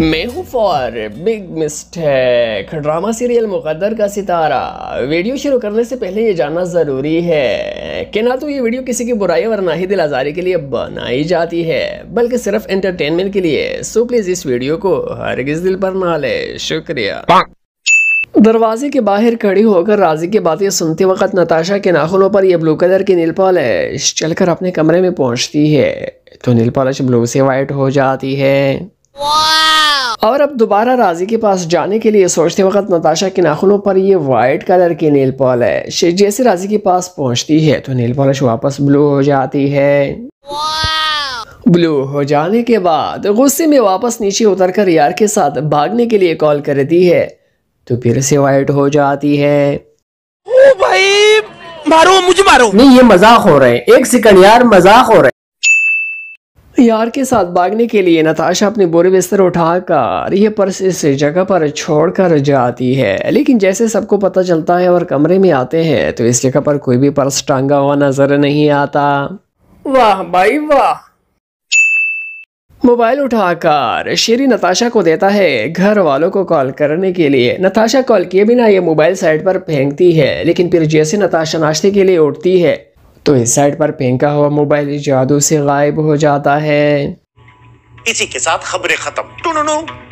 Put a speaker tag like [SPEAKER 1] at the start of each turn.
[SPEAKER 1] मैं हूँ for big mistake drama serial Muqaddar ka Sitara video शुरू करने से पहले ये जानना ज़रूरी है कि ना तो ये वीडियो किसी की बुराई और ना ही दिल आज़ारी के लिए बनाई जाती है बल्कि सिर्फ एंटरटेनमेंट के लिए सो प्लीज़ इस वीडियो को किस दिल पर ना ले शुक्रिया दरवाजे के बाहर खड़ी होकर राजी की बातें सुनते वक्त नताशा के नाखूनों पर यह ब्लू कलर की नील पॉलिश चलकर अपने कमरे में पहुंचती है तो नील पॉलिश ब्लू से वाइट हो जाती है wow! और अब दोबारा राजी के पास जाने के लिए सोचते वक्त नताशा के नाखूनों पर ये वाइट कलर की पॉल है जैसे राजी के पास पहुंचती है तो नील पॉलिश वापस ब्लू हो जाती है ब्लू हो जाने के बाद गुस्से में वापस नीचे उतरकर यार के साथ भागने के लिए कॉल करती है तो फिर से वाइट हो जाती है ओ भाई मारो मुझे मारो नहीं ये मजाक हो रहे हैं एक सेकंड यार मजाक हो रहे यार के साथ भागने के लिए नताशा अपनी बोरे बिस्तर उठाकर यह पर्स इस जगह पर छोड़कर जाती है लेकिन जैसे सबको पता चलता है और कमरे में आते हैं तो इस जगह पर कोई भी पर्स टांगा हुआ नजर नहीं आता वाह भाई वाह मोबाइल उठाकर शेरी नताशा को देता है घर वालों को कॉल करने के लिए नताशा कॉल किए बिना ये मोबाइल साइड पर फेंकती है लेकिन फिर जैसे नताशा नाश्ते के लिए उठती है तो इस साइड पर फेंका हुआ मोबाइल जादू से गायब हो जाता है इसी के साथ खबरें खत्म